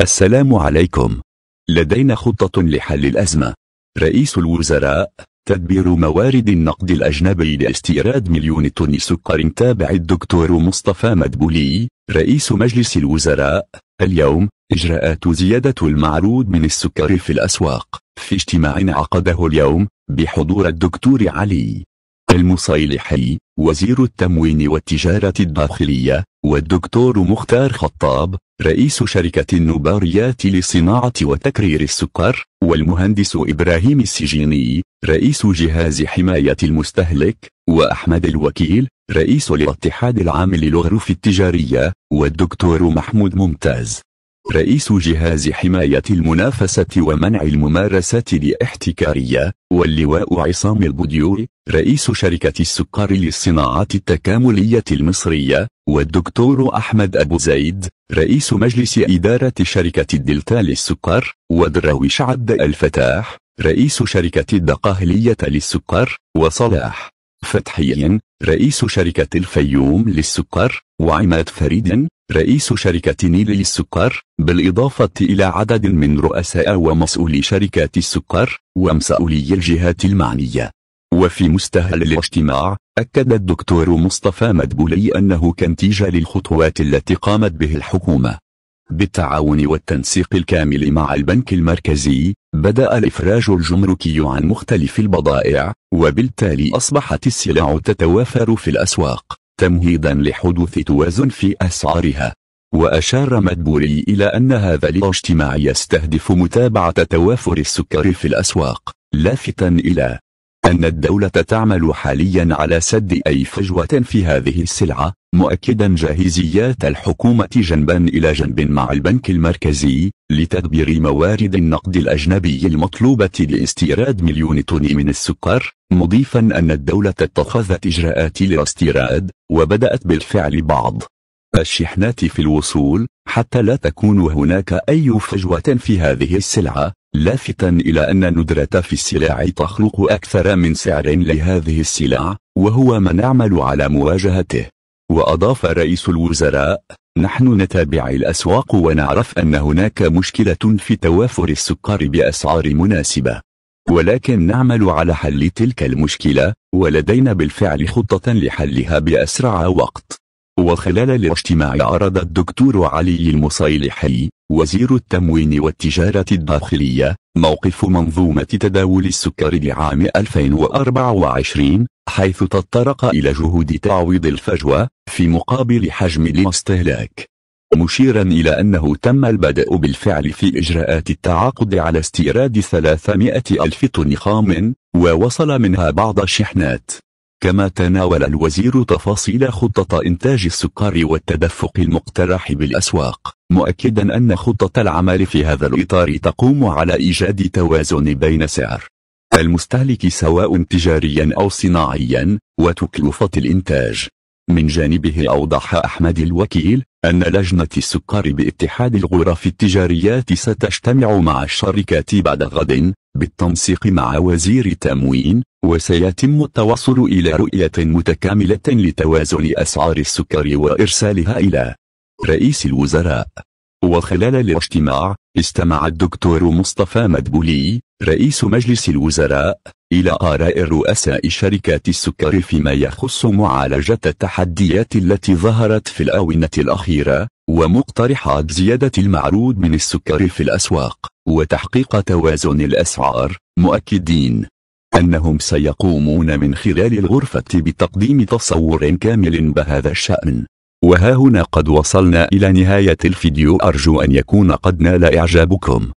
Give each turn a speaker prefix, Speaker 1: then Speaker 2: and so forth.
Speaker 1: السلام عليكم. لدينا خطة لحل الأزمة. رئيس الوزراء تدبير موارد النقد الأجنبي لاستيراد مليون طن سكر تابع الدكتور مصطفى مدبولي رئيس مجلس الوزراء اليوم إجراءات زيادة المعروض من السكر في الأسواق في اجتماع عقده اليوم بحضور الدكتور علي المصيلحي وزير التموين والتجارة الداخلية والدكتور مختار خطاب رئيس شركة النباريات لصناعة وتكرير السكر والمهندس إبراهيم السجيني رئيس جهاز حماية المستهلك وأحمد الوكيل رئيس الاتحاد العام للغرف التجارية والدكتور محمود ممتاز رئيس جهاز حماية المنافسة ومنع الممارسات الاحتكارية واللواء عصام البديوي رئيس شركة السكر للصناعات التكاملية المصرية والدكتور أحمد أبو زيد رئيس مجلس إدارة شركة الدلتا للسكر ودراويش عبد الفتاح رئيس شركة الدقاهلية للسكر وصلاح فتحي رئيس شركة الفيوم للسكر وعماد فريد رئيس شركة نيل للسكر بالإضافة إلى عدد من رؤساء ومسؤولي شركات السكر ومسؤولي الجهات المعنية وفي مستهل الاجتماع أكد الدكتور مصطفى مدبولي أنه كنتيجة للخطوات التي قامت به الحكومة بالتعاون والتنسيق الكامل مع البنك المركزي بدأ الإفراج الجمركي عن مختلف البضائع وبالتالي أصبحت السلع تتوافر في الأسواق تمهيدا لحدوث توازن في أسعارها وأشار مدبوري إلى أن هذا الاجتماع يستهدف متابعة توافر السكر في الأسواق لافتا إلى أن الدولة تعمل حاليا على سد أي فجوة في هذه السلعة مؤكدا جاهزيات الحكومة جنبا إلى جنب مع البنك المركزي لتدبير موارد النقد الأجنبي المطلوبة لاستيراد مليون طن من السكر مضيفا أن الدولة اتخذت إجراءات للاستيراد وبدأت بالفعل بعض الشحنات في الوصول حتى لا تكون هناك أي فجوة في هذه السلعة لافتا إلى أن ندرة في السلع تخلق أكثر من سعر لهذه السلع وهو ما نعمل على مواجهته وأضاف رئيس الوزراء نحن نتابع الأسواق ونعرف أن هناك مشكلة في توافر السكر بأسعار مناسبة ولكن نعمل على حل تلك المشكلة ولدينا بالفعل خطة لحلها بأسرع وقت وخلال الاجتماع عرض الدكتور علي المصيلحي وزير التموين والتجارة الداخلية موقف منظومة تداول السكر لعام 2024 حيث تطرق إلى جهود تعويض الفجوة في مقابل حجم الاستهلاك مشيرا إلى أنه تم البدء بالفعل في إجراءات التعاقد على استيراد 300 ألف طن خام ووصل منها بعض الشحنات كما تناول الوزير تفاصيل خطة إنتاج السكر والتدفق المقترح بالأسواق مؤكدا أن خطة العمل في هذا الإطار تقوم على إيجاد توازن بين سعر المستهلك سواء تجاريا أو صناعيا وتكلفة الإنتاج من جانبه أوضح أحمد الوكيل أن لجنة السكر باتحاد الغرف التجاريات ستجتمع مع الشركات بعد غد بالتنسيق مع وزير التموين وسيتم التوصل إلى رؤية متكاملة لتوازن أسعار السكر وإرسالها إلى رئيس الوزراء وخلال الاجتماع استمع الدكتور مصطفى مدبولي رئيس مجلس الوزراء إلى آراء رؤساء شركات السكر فيما يخص معالجة التحديات التي ظهرت في الآونة الأخيرة ومقترحات زيادة المعروض من السكر في الأسواق وتحقيق توازن الأسعار مؤكدين أنهم سيقومون من خلال الغرفة بتقديم تصور كامل بهذا الشأن وها هنا قد وصلنا إلى نهاية الفيديو أرجو أن يكون قد نال إعجابكم